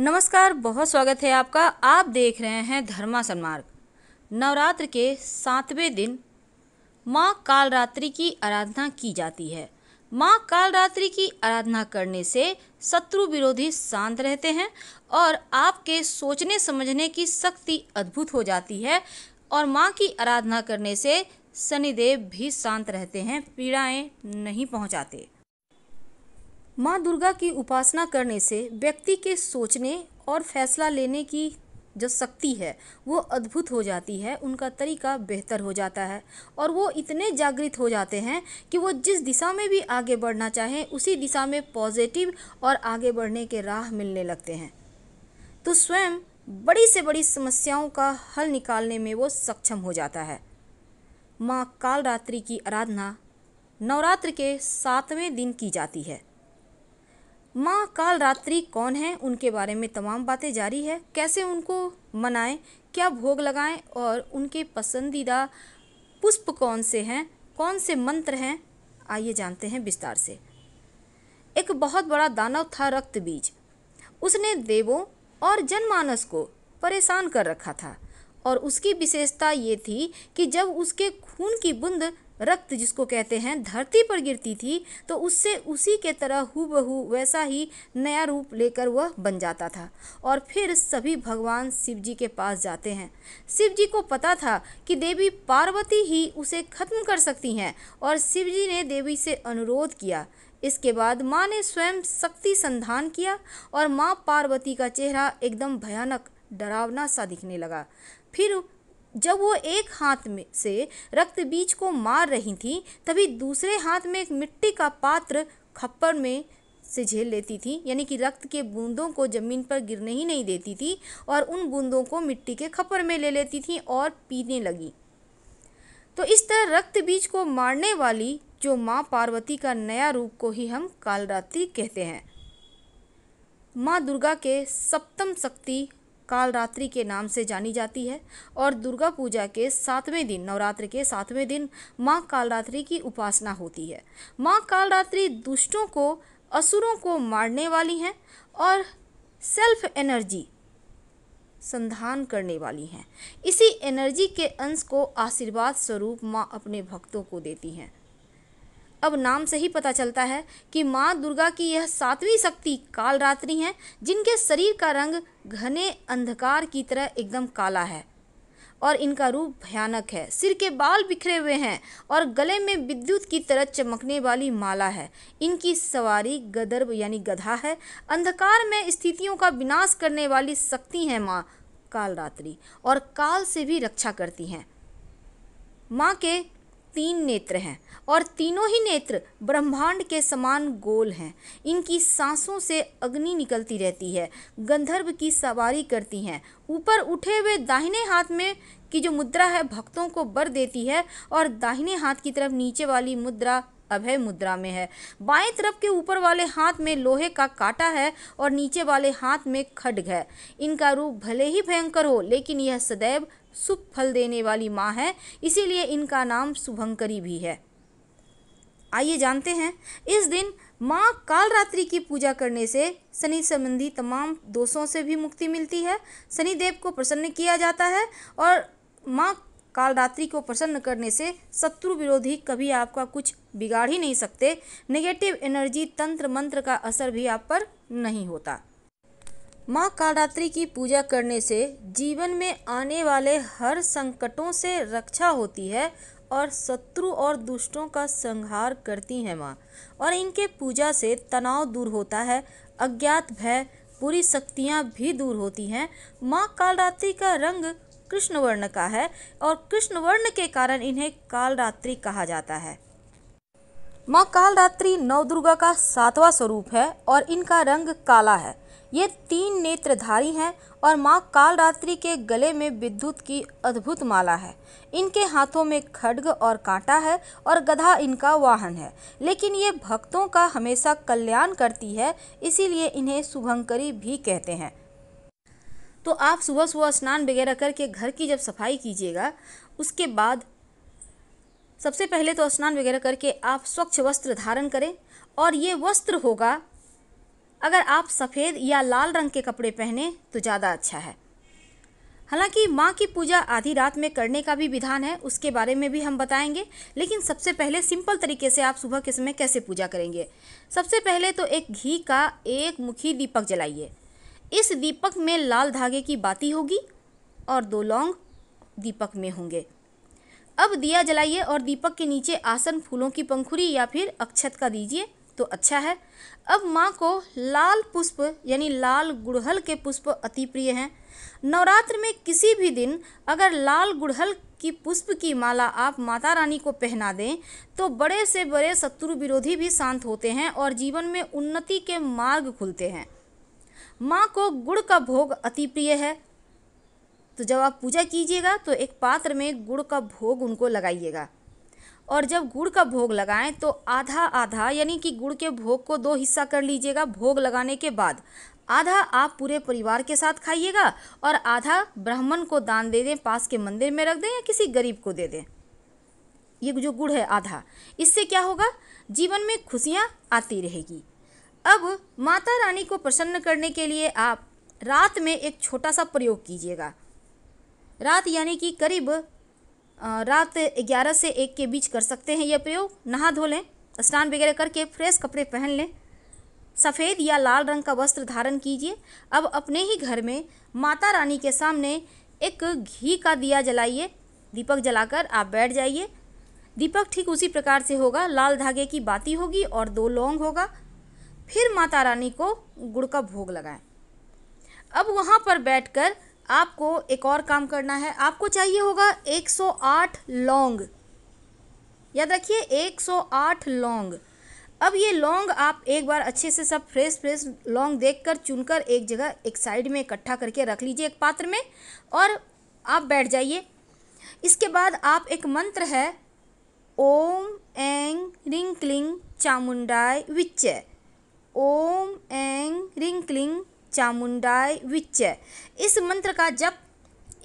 नमस्कार बहुत स्वागत है आपका आप देख रहे हैं धर्मा सन्मार्ग नवरात्र के सातवें दिन माँ कालरात्रि की आराधना की जाती है माँ कालरात्रि की आराधना करने से शत्रु विरोधी शांत रहते हैं और आपके सोचने समझने की शक्ति अद्भुत हो जाती है और माँ की आराधना करने से शनिदेव भी शांत रहते हैं पीड़ाएं नहीं पहुँचाते माँ दुर्गा की उपासना करने से व्यक्ति के सोचने और फैसला लेने की जो शक्ति है वो अद्भुत हो जाती है उनका तरीका बेहतर हो जाता है और वो इतने जागृत हो जाते हैं कि वो जिस दिशा में भी आगे बढ़ना चाहें उसी दिशा में पॉजिटिव और आगे बढ़ने के राह मिलने लगते हैं तो स्वयं बड़ी से बड़ी समस्याओं का हल निकालने में वो सक्षम हो जाता है माँ कालरात्रि की आराधना नवरात्र के सातवें दिन की जाती है माँ काल रात्रि कौन है उनके बारे में तमाम बातें जारी है कैसे उनको मनाएं क्या भोग लगाएं और उनके पसंदीदा पुष्प कौन से हैं कौन से मंत्र हैं आइए जानते हैं विस्तार से एक बहुत बड़ा दानव था रक्त बीज उसने देवों और जनमानस को परेशान कर रखा था और उसकी विशेषता ये थी कि जब उसके खून की बूंद रक्त जिसको कहते हैं धरती पर गिरती थी तो उससे उसी के तरह हु बहू वैसा ही नया रूप लेकर वह बन जाता था और फिर सभी भगवान शिव जी के पास जाते हैं शिव जी को पता था कि देवी पार्वती ही उसे खत्म कर सकती हैं और शिव जी ने देवी से अनुरोध किया इसके बाद माँ ने स्वयं शक्ति संधान किया और माँ पार्वती का चेहरा एकदम भयानक डरावना सा दिखने लगा फिर जब वो एक हाथ में से रक्त बीज को मार रही थी तभी दूसरे हाथ में एक मिट्टी का पात्र खप्पड़ में से झेल लेती थी यानी कि रक्त के बूंदों को ज़मीन पर गिरने ही नहीं देती थी और उन बूंदों को मिट्टी के खप्पर में ले लेती थी और पीने लगी तो इस तरह रक्त बीज को मारने वाली जो माँ पार्वती का नया रूप को ही हम कालरात्रि कहते हैं माँ दुर्गा के सप्तम शक्ति कालरात्रि के नाम से जानी जाती है और दुर्गा पूजा के सातवें दिन नवरात्र के सातवें दिन माँ कालरात्रि की उपासना होती है माँ कालरात्रि दुष्टों को असुरों को मारने वाली हैं और सेल्फ एनर्जी संधान करने वाली हैं इसी एनर्जी के अंश को आशीर्वाद स्वरूप माँ अपने भक्तों को देती हैं अब नाम से ही पता चलता है कि माँ दुर्गा की यह सातवीं शक्ति कालरात्रि हैं जिनके शरीर का रंग घने अंधकार की तरह एकदम काला है और इनका रूप भयानक है सिर के बाल बिखरे हुए हैं और गले में विद्युत की तरह चमकने वाली माला है इनकी सवारी गदर्भ यानी गधा है अंधकार में स्थितियों का विनाश करने वाली शक्ति है माँ कालरात्रि और काल से भी रक्षा करती हैं माँ के तीन नेत्र हैं और तीनों ही नेत्र ब्रह्मांड के समान गोल हैं इनकी सांसों से अग्नि निकलती रहती है गंधर्व की सवारी करती हैं ऊपर उठे हुए दाहिने हाथ में की जो मुद्रा है भक्तों को बर देती है और दाहिने हाथ की तरफ नीचे वाली मुद्रा अभय मुद्रा में है बाएं तरफ के ऊपर वाले हाथ में लोहे का काटा है और नीचे वाले हाथ में खड्ग है इनका रूप भले ही भयंकर हो लेकिन यह सदैव शुभ फल देने वाली माँ है इसीलिए इनका नाम शुभंकरी भी है आइए जानते हैं इस दिन माँ कालरात्रि की पूजा करने से शनि संबंधी तमाम दोषों से भी मुक्ति मिलती है शनि देव को प्रसन्न किया जाता है और माँ कालरात्रि को प्रसन्न करने से शत्रु विरोधी कभी आपका कुछ बिगाड़ ही नहीं सकते नेगेटिव एनर्जी तंत्र मंत्र का असर भी आप पर नहीं होता माँ कालरात्रि की पूजा करने से जीवन में आने वाले हर संकटों से रक्षा होती है और शत्रु और दुष्टों का संहार करती हैं माँ और इनके पूजा से तनाव दूर होता है अज्ञात भय पूरी शक्तियाँ भी दूर होती हैं माँ कालरात्रि का रंग कृष्ण वर्ण का है और कृष्ण वर्ण के कारण इन्हें कालरात्रि कहा जाता है माँ कालरात्रि नवदुर्गा का सातवां स्वरूप है और इनका रंग काला है ये तीन नेत्रधारी हैं और माँ कालरात्रि के गले में विद्युत की अद्भुत माला है इनके हाथों में खड्ग और कांटा है और गधा इनका वाहन है लेकिन ये भक्तों का हमेशा कल्याण करती है इसीलिए इन्हें शुभंकरी भी कहते हैं तो आप सुबह सुबह स्नान वगैरह करके घर की जब सफाई कीजिएगा उसके बाद सबसे पहले तो स्नान वगैरह करके आप स्वच्छ वस्त्र धारण करें और ये वस्त्र होगा अगर आप सफ़ेद या लाल रंग के कपड़े पहने तो ज़्यादा अच्छा है हालांकि माँ की पूजा आधी रात में करने का भी विधान है उसके बारे में भी हम बताएंगे लेकिन सबसे पहले सिंपल तरीके से आप सुबह के समय कैसे पूजा करेंगे सबसे पहले तो एक घी का एक मुखी दीपक जलाइए इस दीपक में लाल धागे की बाती होगी और दो लौंग दीपक में होंगे अब दिया जलाइए और दीपक के नीचे आसन फूलों की पंखुड़ी या फिर अक्षत का दीजिए तो अच्छा है अब माँ को लाल पुष्प यानी लाल गुड़हल के पुष्प अति प्रिय हैं नवरात्र में किसी भी दिन अगर लाल गुड़हल की पुष्प की माला आप माता रानी को पहना दें तो बड़े से बड़े शत्रु विरोधी भी शांत होते हैं और जीवन में उन्नति के मार्ग खुलते हैं माँ को गुड़ का भोग अति प्रिय है तो जब आप पूजा कीजिएगा तो एक पात्र में गुड़ का भोग उनको लगाइएगा और जब गुड़ का भोग लगाएं तो आधा आधा यानी कि गुड़ के भोग को दो हिस्सा कर लीजिएगा भोग लगाने के बाद आधा आप पूरे परिवार के साथ खाइएगा और आधा ब्राह्मण को दान दे दें पास के मंदिर में रख दें या किसी गरीब को दे दें ये जो गुड़ है आधा इससे क्या होगा जीवन में खुशियाँ आती रहेगी अब माता रानी को प्रसन्न करने के लिए आप रात में एक छोटा सा प्रयोग कीजिएगा रात यानी कि करीब रात 11 से 1 के बीच कर सकते हैं यह प्रयोग नहा धो लें स्नान वगैरह करके फ्रेश कपड़े पहन लें सफ़ेद या लाल रंग का वस्त्र धारण कीजिए अब अपने ही घर में माता रानी के सामने एक घी का दिया जलाइए दीपक जलाकर आप बैठ जाइए दीपक ठीक उसी प्रकार से होगा लाल धागे की बाती होगी और दो लौंग होगा फिर माता रानी को गुड़ का भोग लगाएं अब वहाँ पर बैठकर आपको एक और काम करना है आपको चाहिए होगा 108 लॉन्ग याद रखिए 108 लॉन्ग अब ये लॉन्ग आप एक बार अच्छे से सब फ्रेश फ्रेश लौंग देखकर चुनकर एक जगह एक साइड में इकट्ठा करके रख लीजिए एक पात्र में और आप बैठ जाइए इसके बाद आप एक मंत्र है ओम एंग रिंग क्लिंग चामुंडाय ओम एंग रिंग क्लिंग चामुंडाय विच्चय इस मंत्र का जप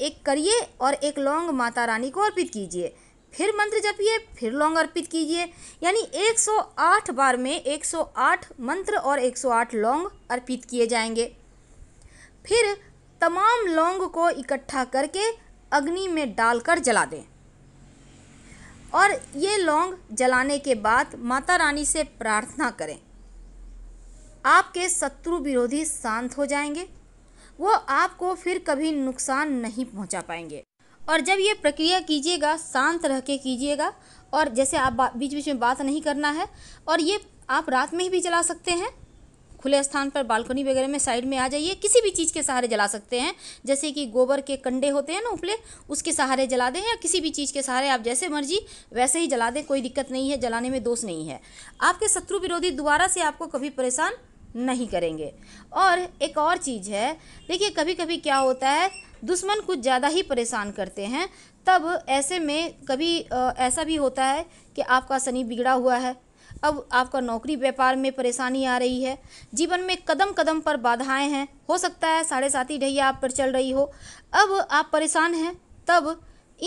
एक करिए और एक लौंग माता रानी को अर्पित कीजिए फिर मंत्र जपिए फिर लौंग अर्पित कीजिए यानी 108 बार में 108 मंत्र और 108 लौंग अर्पित किए जाएंगे फिर तमाम लौंग को इकट्ठा करके अग्नि में डालकर जला दें और ये लौंग जलाने के बाद माता रानी से प्रार्थना करें आपके शत्रु विरोधी शांत हो जाएंगे वो आपको फिर कभी नुकसान नहीं पहुंचा पाएंगे और जब ये प्रक्रिया कीजिएगा शांत रह के कीजिएगा और जैसे आप बीच बीच में बात नहीं करना है और ये आप रात में ही भी जला सकते हैं खुले स्थान पर बालकनी वगैरह में साइड में आ जाइए किसी भी चीज़ के सहारे जला सकते हैं जैसे कि गोबर के कंडे होते हैं ना उपले उसके सहारे जला दें या किसी भी चीज़ के सहारे आप जैसे मर्जी वैसे ही जला दें कोई दिक्कत नहीं है जलाने में दोष नहीं है आपके शत्रु विरोधी दोबारा से आपको कभी परेशान नहीं करेंगे और एक और चीज़ है देखिए कभी कभी क्या होता है दुश्मन कुछ ज़्यादा ही परेशान करते हैं तब ऐसे में कभी ऐसा भी होता है कि आपका शनि बिगड़ा हुआ है अब आपका नौकरी व्यापार में परेशानी आ रही है जीवन में कदम कदम पर बाधाएं हैं हो सकता है साढ़े साथी ढैया आप पर चल रही हो अब आप परेशान हैं तब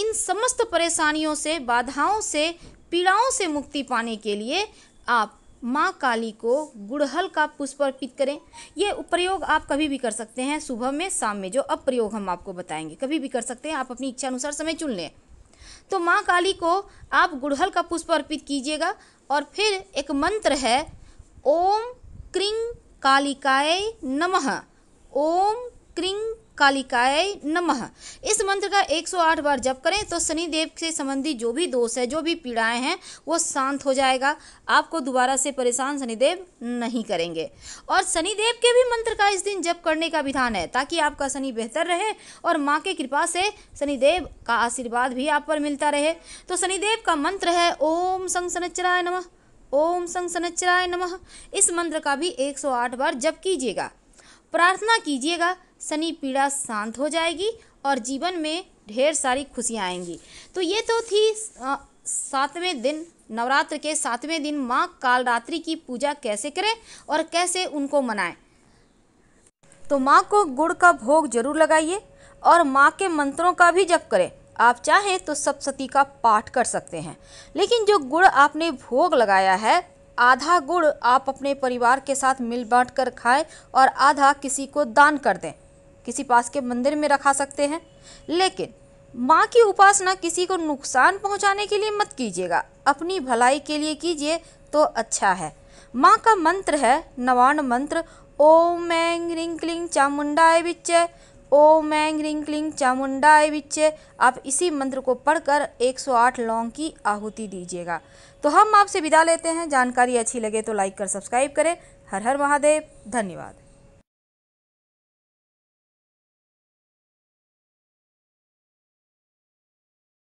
इन समस्त परेशानियों से बाधाओं से पीड़ाओं से मुक्ति पाने के लिए आप माँ काली को गुड़हल का पुष्प अर्पित करें ये प्रयोग आप कभी भी कर सकते हैं सुबह में शाम में जो अब प्रयोग हम आपको बताएंगे कभी भी कर सकते हैं आप अपनी इच्छा अनुसार समय चुन लें तो माँ काली को आप गुड़हल का पुष्प अर्पित कीजिएगा और फिर एक मंत्र है ओम क्रिंग कालिकाय नमः ओम क्रिंग कालिकाय नमः इस मंत्र का 108 बार जप करें तो शनि देव से संबंधी जो भी दोष है जो भी पीड़ाएं हैं वो शांत हो जाएगा आपको दोबारा से परेशान शनिदेव नहीं करेंगे और शनिदेव के भी मंत्र का इस दिन जप करने का विधान है ताकि आपका शनि बेहतर रहे और माँ के कृपा से शनिदेव का आशीर्वाद भी आप पर मिलता रहे तो शनिदेव का मंत्र है ओम संग सनचराय नम ओम संग सनचराय नम इस मंत्र का भी एक बार जप कीजिएगा प्रार्थना कीजिएगा शनि पीड़ा शांत हो जाएगी और जीवन में ढेर सारी खुशियाँ आएंगी तो ये तो थी सातवें दिन नवरात्र के सातवें दिन माँ कालरात्रि की पूजा कैसे करें और कैसे उनको मनाएं तो माँ को गुड़ का भोग जरूर लगाइए और माँ के मंत्रों का भी जप करें आप चाहें तो सप्तती का पाठ कर सकते हैं लेकिन जो गुड़ आपने भोग लगाया है आधा गुड़ आप अपने परिवार के साथ मिल बांट कर खाएं और आधा किसी को दान कर दें किसी पास के मंदिर में रखा सकते हैं लेकिन माँ की उपासना किसी को नुकसान पहुँचाने के लिए मत कीजिएगा अपनी भलाई के लिए कीजिए तो अच्छा है माँ का मंत्र है नवान मंत्र ओम ऐंग रिंग क्लिंग चामुंडाए बिच्चे ओम ऐंग रिंग क्लिंग चामुंडाए बिच्चे आप इसी मंत्र को पढ़कर 108 लौंग की आहुति दीजिएगा तो हम आपसे विदा लेते हैं जानकारी अच्छी लगे तो लाइक कर सब्सक्राइब करें हर हर महादेव धन्यवाद